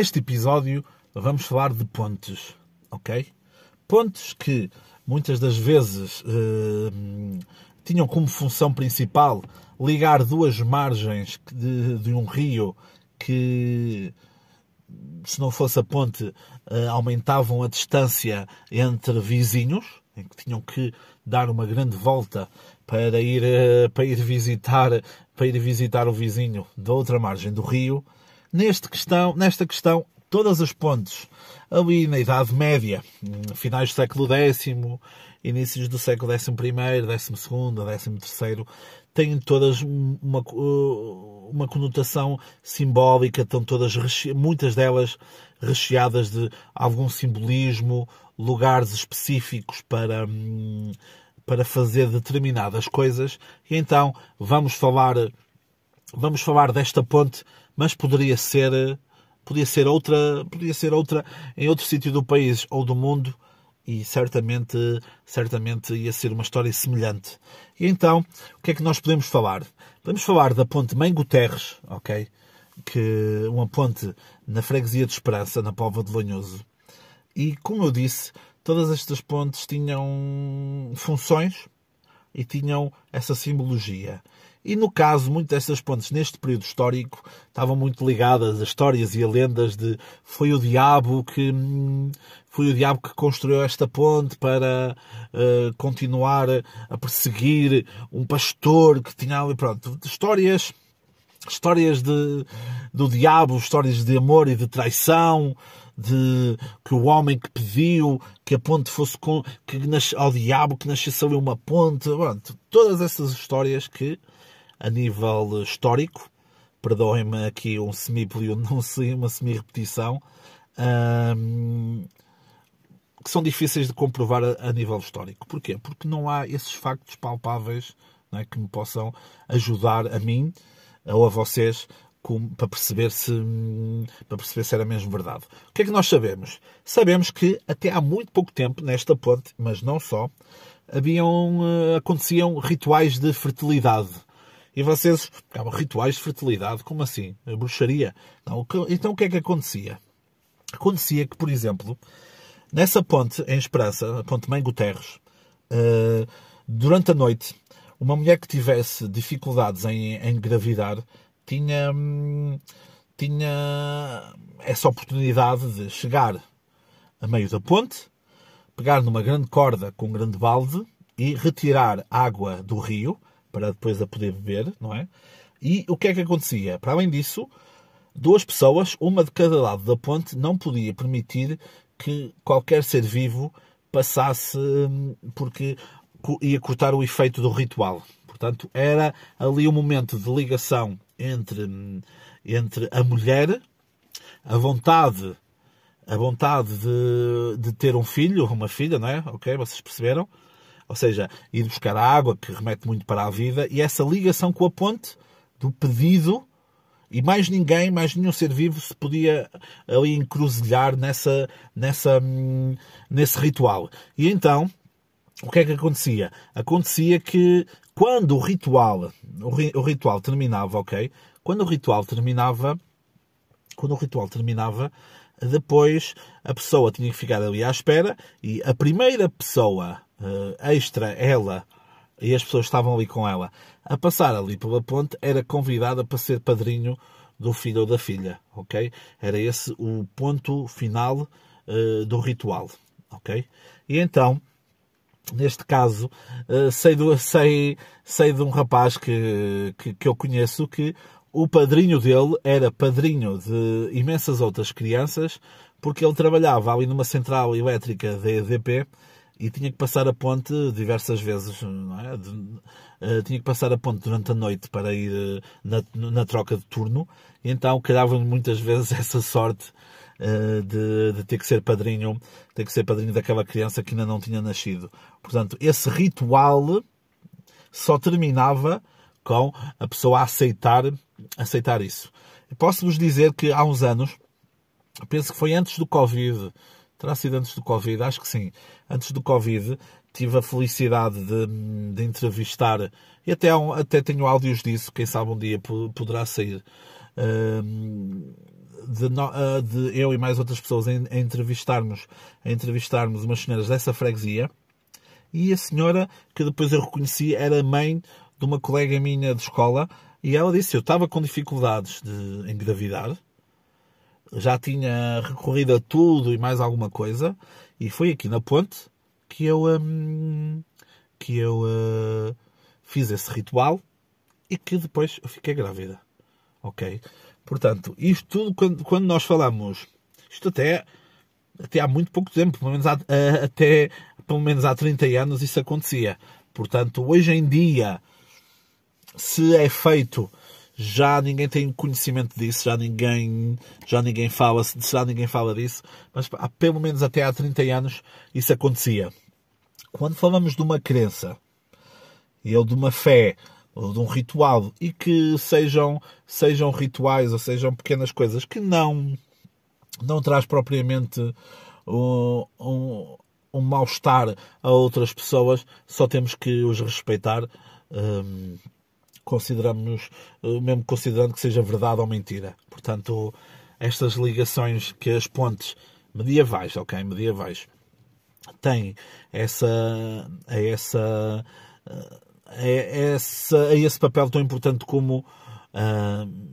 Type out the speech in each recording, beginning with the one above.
neste episódio vamos falar de pontes, ok? Pontes que muitas das vezes eh, tinham como função principal ligar duas margens de, de, um rio que, se não fosse a ponte, eh, aumentavam a distância entre vizinhos, em que tinham que dar uma grande volta para ir, eh, para ir, visitar, para ir visitar o vizinho da outra margem do rio neste questão, nesta questão, todas as pontes ali na Idade Média, finais do século X, inícios do século XI, XII, XIII, têm todas uma, uh, uma conotação simbólica, estão todas, muitas delas recheadas de algum simbolismo, lugares específicos para, hum, para fazer determinadas coisas. E então vamos falar, vamos falar desta ponte mas poderia ser, eh, podia ser outra, podia ser outra em outro sítio do país ou do mundo e certamente, certamente ia ser uma história semelhante. E então, o que é que nós podemos falar? Podemos falar da ponte Mãe ok? Que uma ponte na freguesia de Esperança, na Póvoa de Lanhoso. E como eu disse, todas estas pontes tinham funções e tinham essa simbologia. E no caso, muitas dessas pontes, neste período histórico, estavam muito ligadas a histórias e a lendas de foi o diabo que hum, foi o diabo que construiu esta ponte para uh, continuar a perseguir um pastor que tinha ali, pronto, histórias histórias de, do diabo, histórias de amor e de traição, de que o homem que pediu que a ponte fosse com, que ao diabo que nascesse ali uma ponte, pronto, todas essas histórias que a nível histórico. Perdoem-me aqui um semíplio, não sei, uma semi-repetição. Um, que são difíceis de comprovar a, a, nível histórico. Porquê? Porque não há esses factos palpáveis é, que me possam ajudar a mim ou a vocês com, para, perceber se, para perceber se era mesmo verdade. O que é que nós sabemos? Sabemos que até há muito pouco tempo, nesta ponte, mas não só, haviam, eh, aconteciam rituais de fertilidade e vocês ficavam rituais de fertilidade, como assim? A bruxaria? Não, então o que é que acontecia? Acontecia que, por exemplo, nessa ponte em Esperança, a ponte Mãe Guterres, uh, durante a noite, uma mulher que tivesse dificuldades em, em engravidar tinha, hum, tinha essa oportunidade de chegar a meio da ponte, pegar numa grande corda com um grande balde e retirar água do rio para depois a poder beber, não é? E o que é que acontecia? Para além disso, duas pessoas, uma de cada lado da ponte, não podia permitir que qualquer ser vivo passasse, hum, porque ia cortar o efeito do ritual. Portanto, era ali o um momento de ligação entre, hum, entre a mulher, a vontade a vontade de, de ter um filho, uma filha, não é? Ok, vocês perceberam? Ou seja, ir buscar a água, que remete muito para a vida, e essa ligação com a ponte do pedido e mais ninguém, mais nenhum ser vivo se podia ali encruzilhar nessa, nessa, hum, nesse ritual. E então, o que é que acontecia? Acontecia que quando o ritual, o, ritual terminava, ok? Quando o ritual terminava, quando o ritual terminava, depois a pessoa tinha que ficar ali à espera e a primeira pessoa eh, extra ela e as pessoas estavam ali com ela, a passar ali pela ponte, era convidada para ser padrinho do filho ou da filha, ok? Era esse o ponto final uh, do ritual, ok? E então, neste caso, uh, sei, do, sei, sei de um rapaz que, que, que eu conheço que o padrinho dele era padrinho de imensas outras crianças, porque ele trabalhava ali numa central elétrica da EDP, e tinha que passar a ponte diversas vezes, é? de, uh, tinha que passar a ponte durante a noite para ir uh, na, na, troca de turno, e então calhava-me muitas vezes essa sorte uh, de, de, ter que ser padrinho, ter que ser padrinho daquela criança que ainda não tinha nascido. Portanto, esse ritual só terminava com a pessoa a aceitar, aceitar isso. Posso-vos dizer que há uns anos, penso que foi antes do Covid, Terá sido antes do Covid? Acho que sim. Antes do Covid, tive a felicidade de, de entrevistar, e até, até tenho áudios disso, quem sabe um dia poderá sair. de, ah, de, eu e mais outras pessoas a, a, entrevistarmos a entrevistarmos umas senhoras dessa freguesia e a senhora que depois eu reconheci era mãe de uma colega minha de escola e ela disse eu estava com dificuldades de engravidar já tinha recorrido a tudo e mais alguma coisa, e foi aqui na ponte que eu, hum, que eu uh, fiz esse ritual e que depois eu fiquei grávida. Ok? Portanto, isto tudo quando, quando nós falamos, isto até, até há muito pouco tempo, pelo menos há, uh, até pelo menos há 30 anos isso acontecia. Portanto, hoje em dia, se é feito já ninguém tem conhecimento disso, já ninguém, já ninguém fala, já ninguém fala disso, mas há, pelo menos até há 30 anos isso acontecia. Quando falamos de uma crença, e ou de uma fé, ou de um ritual, e que sejam, sejam rituais ou sejam pequenas coisas que não não traz propriamente um, um, um mal-estar a outras pessoas, só temos que os respeitar. Hum, consideramos eh, mesmo considerando que seja verdade ou mentira. Portanto, estas ligações que as pontes medievais, ok, medievais, têm essa, é essa, é essa, esse papel tão importante como uh,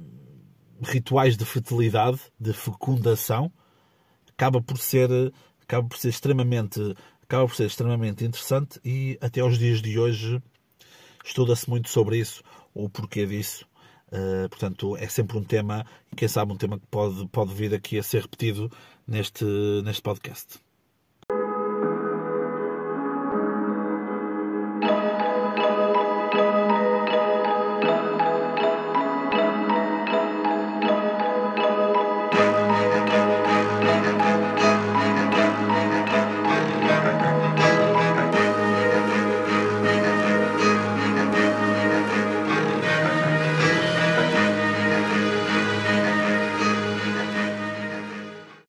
rituais de fertilidade, de fecundação, acaba por ser, acaba por ser extremamente, acaba por ser extremamente interessante e até aos dias de hoje estuda-se muito sobre isso o porquê disso. Uh, portanto, é sempre um tema, quem sabe um tema que pode, pode vir aqui a ser repetido neste, neste podcast.